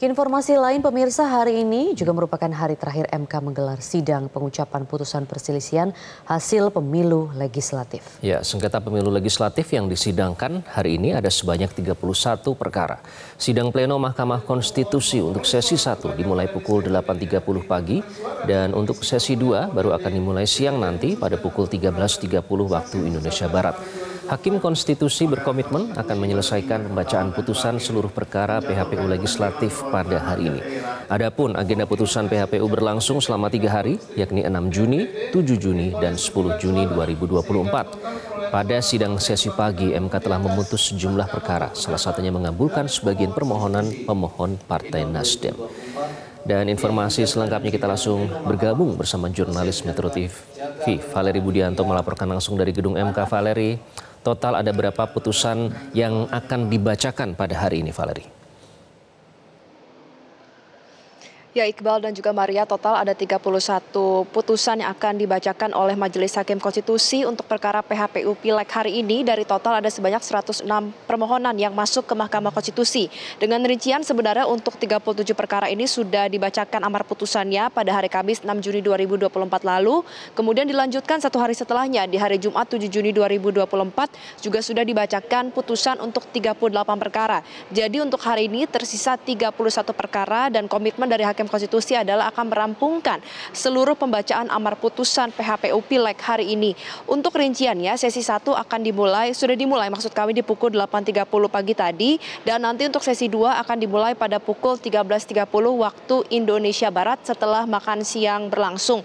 Informasi lain pemirsa hari ini juga merupakan hari terakhir MK menggelar sidang pengucapan putusan perselisihan hasil pemilu legislatif. Ya, sengketa pemilu legislatif yang disidangkan hari ini ada sebanyak 31 perkara. Sidang pleno Mahkamah Konstitusi untuk sesi 1 dimulai pukul 8.30 pagi dan untuk sesi 2 baru akan dimulai siang nanti pada pukul 13.30 waktu Indonesia Barat. Hakim Konstitusi berkomitmen akan menyelesaikan pembacaan putusan seluruh perkara PHPU legislatif pada hari ini. Adapun agenda putusan PHPU berlangsung selama tiga hari, yakni 6 Juni, 7 Juni, dan 10 Juni 2024. Pada sidang sesi pagi, MK telah memutus sejumlah perkara, salah satunya mengabulkan sebagian permohonan pemohon Partai Nasdem. Dan informasi selengkapnya kita langsung bergabung bersama jurnalis Metro TV, Valeri Budianto melaporkan langsung dari gedung MK. Valeri, Total ada berapa putusan yang akan dibacakan pada hari ini, Valerie? Ya Iqbal dan juga Maria, total ada 31 putusan yang akan dibacakan oleh Majelis Hakim Konstitusi untuk perkara PHPU Pileg hari ini. Dari total ada sebanyak 106 permohonan yang masuk ke Mahkamah Konstitusi. Dengan rincian sebenarnya untuk 37 perkara ini sudah dibacakan amar putusannya pada hari Kamis 6 Juni 2024 lalu. Kemudian dilanjutkan satu hari setelahnya di hari Jumat 7 Juni 2024 juga sudah dibacakan putusan untuk 38 perkara. Jadi untuk hari ini tersisa 31 perkara dan komitmen dari Hakim Hakim Konstitusi adalah akan merampungkan seluruh pembacaan amar putusan PHPU Pileg hari ini. Untuk rinciannya, sesi 1 akan dimulai, sudah dimulai maksud kami di pukul 8.30 pagi tadi, dan nanti untuk sesi 2 akan dimulai pada pukul 13.30 waktu Indonesia Barat setelah makan siang berlangsung.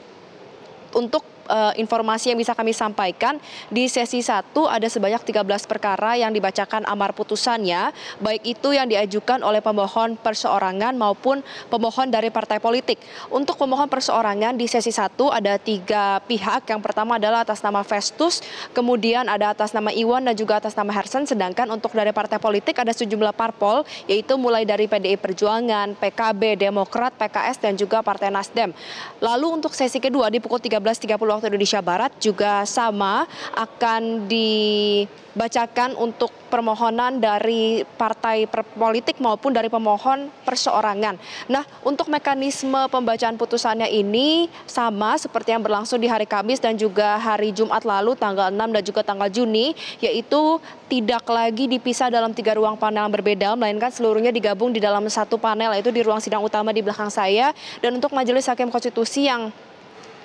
Untuk uh, informasi yang bisa kami sampaikan di sesi 1 ada sebanyak 13 perkara yang dibacakan amar putusannya baik itu yang diajukan oleh pemohon perseorangan maupun pemohon dari partai politik. Untuk pemohon perseorangan di sesi 1 ada tiga pihak. Yang pertama adalah atas nama Festus, kemudian ada atas nama Iwan dan juga atas nama Hersen. Sedangkan untuk dari partai politik ada sejumlah parpol yaitu mulai dari PDI Perjuangan, PKB, Demokrat, PKS dan juga Partai Nasdem. Lalu untuk sesi kedua di pukul 13.30 waktu Indonesia Barat juga sama akan dibacakan untuk permohonan dari partai politik maupun dari pemohon perseorangan. Nah, untuk mekanisme pembacaan putusannya ini sama seperti yang berlangsung di hari Kamis dan juga hari Jumat lalu tanggal 6 dan juga tanggal Juni, yaitu tidak lagi dipisah dalam tiga ruang panel yang berbeda, melainkan seluruhnya digabung di dalam satu panel, yaitu di ruang sidang utama di belakang saya. Dan untuk Majelis Hakim Konstitusi yang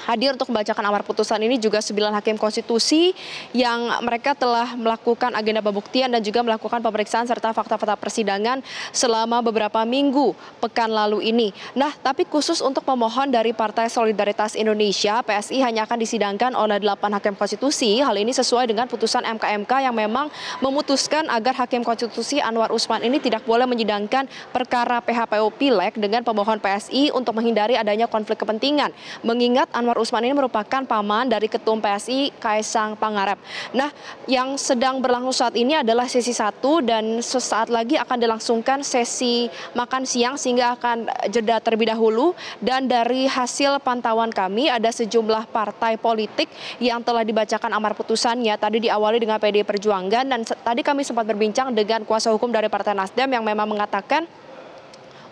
hadir untuk membacakan amar putusan ini juga sembilan hakim konstitusi yang mereka telah melakukan agenda pembuktian dan juga melakukan pemeriksaan serta fakta-fakta persidangan selama beberapa minggu pekan lalu ini. Nah, tapi khusus untuk pemohon dari Partai Solidaritas Indonesia, PSI hanya akan disidangkan oleh delapan hakim konstitusi. Hal ini sesuai dengan putusan MKMK yang memang memutuskan agar hakim konstitusi Anwar Usman ini tidak boleh menyidangkan perkara PHPU Pileg dengan pemohon PSI untuk menghindari adanya konflik kepentingan. Mengingat Anwar Anwar Usman ini merupakan paman dari Ketum PSI Kaisang Pangarep. Nah, yang sedang berlangsung saat ini adalah sesi satu dan sesaat lagi akan dilangsungkan sesi makan siang sehingga akan jeda terlebih dahulu dan dari hasil pantauan kami ada sejumlah partai politik yang telah dibacakan amar putusannya tadi diawali dengan PD Perjuangan dan tadi kami sempat berbincang dengan kuasa hukum dari Partai Nasdem yang memang mengatakan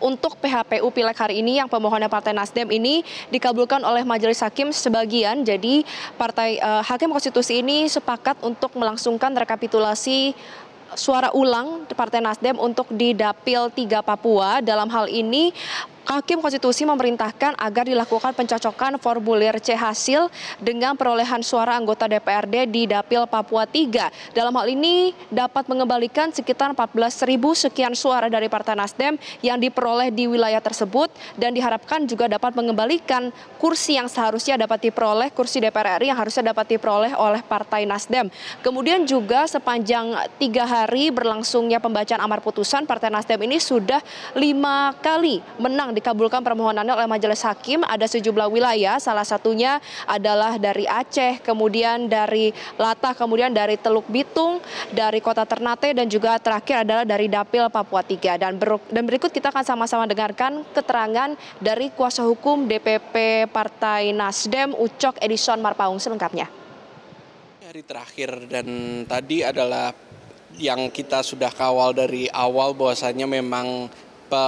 untuk PHPU Pileg hari ini yang pemohonnya Partai Nasdem ini dikabulkan oleh Majelis Hakim sebagian. Jadi Partai eh, Hakim Konstitusi ini sepakat untuk melangsungkan rekapitulasi suara ulang Partai Nasdem untuk di Dapil 3 Papua. Dalam hal ini Hakim Konstitusi memerintahkan agar dilakukan pencocokan formulir C hasil dengan perolehan suara anggota DPRD di Dapil Papua 3. Dalam hal ini dapat mengembalikan sekitar 14.000 sekian suara dari Partai Nasdem yang diperoleh di wilayah tersebut dan diharapkan juga dapat mengembalikan kursi yang seharusnya dapat diperoleh kursi DPR RI yang harusnya dapat diperoleh oleh Partai Nasdem. Kemudian juga sepanjang tiga hari berlangsungnya pembacaan amar putusan Partai Nasdem ini sudah lima kali menang dikabulkan permohonannya oleh majelis hakim ada sejumlah wilayah, salah satunya adalah dari Aceh, kemudian dari Latah, kemudian dari Teluk Bitung, dari Kota Ternate dan juga terakhir adalah dari Dapil Papua 3. Dan, ber, dan berikut kita akan sama-sama dengarkan keterangan dari kuasa hukum DPP Partai Nasdem Ucok Edison Marpaung selengkapnya. Hari terakhir dan tadi adalah yang kita sudah kawal dari awal bahwasanya memang pe,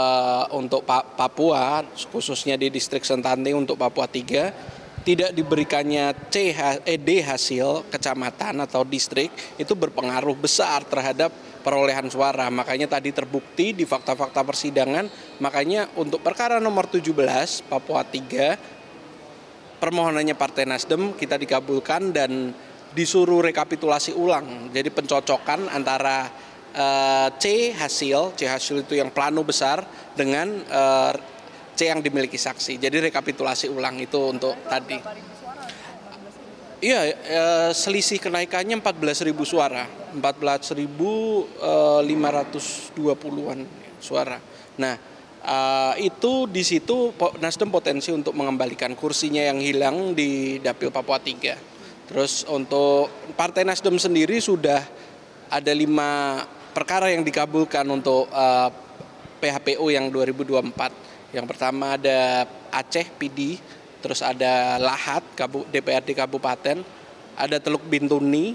untuk pa, Papua, khususnya di distrik Sentani untuk Papua 3, tidak diberikannya C, eh, D hasil kecamatan atau distrik itu berpengaruh besar terhadap perolehan suara. Makanya tadi terbukti di fakta-fakta persidangan, makanya untuk perkara nomor 17 Papua 3 permohonannya Partai Nasdem kita dikabulkan dan disuruh rekapitulasi ulang. Jadi pencocokan antara Eh, C hasil, C hasil itu yang plano besar dengan eh, C yang dimiliki saksi. Jadi rekapitulasi ulang itu untuk tadi. Iya, eh, selisih kenaikannya 14.000 suara, 14.520-an suara. Nah, itu di situ Nasdem potensi untuk mengembalikan kursinya yang hilang di Dapil Papua 3. Terus untuk Partai Nasdem sendiri sudah ada lima perkara yang dikabulkan untuk uh, eh, PHPU yang 2024. Yang pertama ada Aceh PD, terus ada Lahat Kabu, DPRD Kabupaten, ada Teluk Bintuni,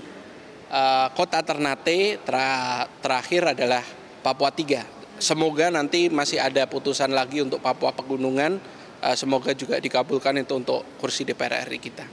uh, Kota Ternate, tra, terakhir adalah Papua Tiga. Semoga nanti masih ada putusan lagi untuk Papua Pegunungan, uh, semoga juga dikabulkan itu untuk kursi DPR RI kita.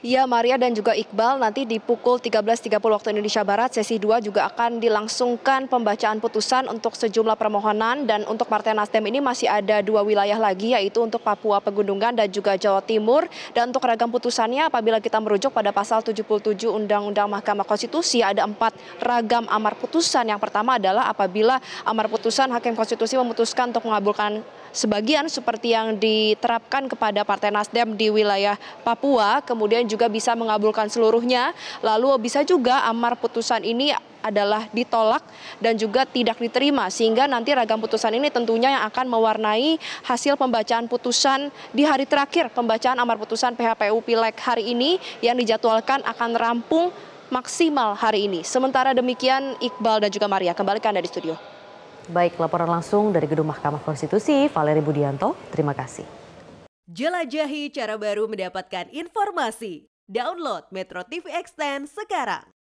Ya Maria dan juga Iqbal nanti di pukul 13.30 waktu Indonesia Barat sesi 2 juga akan dilangsungkan pembacaan putusan untuk sejumlah permohonan dan untuk Partai Nasdem ini masih ada dua wilayah lagi yaitu untuk Papua Pegunungan dan juga Jawa Timur dan untuk ragam putusannya apabila kita merujuk pada pasal 77 Undang-Undang Mahkamah Konstitusi ada empat ragam amar putusan yang pertama adalah apabila amar putusan Hakim Konstitusi memutuskan untuk mengabulkan sebagian seperti yang diterapkan kepada Partai Nasdem di wilayah Papua, kemudian juga bisa mengabulkan seluruhnya. Lalu bisa juga amar putusan ini adalah ditolak dan juga tidak diterima sehingga nanti ragam putusan ini tentunya yang akan mewarnai hasil pembacaan putusan di hari terakhir pembacaan amar putusan PHPU Pileg hari ini yang dijadwalkan akan rampung maksimal hari ini. Sementara demikian Iqbal dan juga Maria kembali ke Anda di studio. Baik, laporan langsung dari Gedung Mahkamah Konstitusi, Valeri Budianto, terima kasih. Jelajahi cara baru mendapatkan informasi. Download Metro TV Extend sekarang.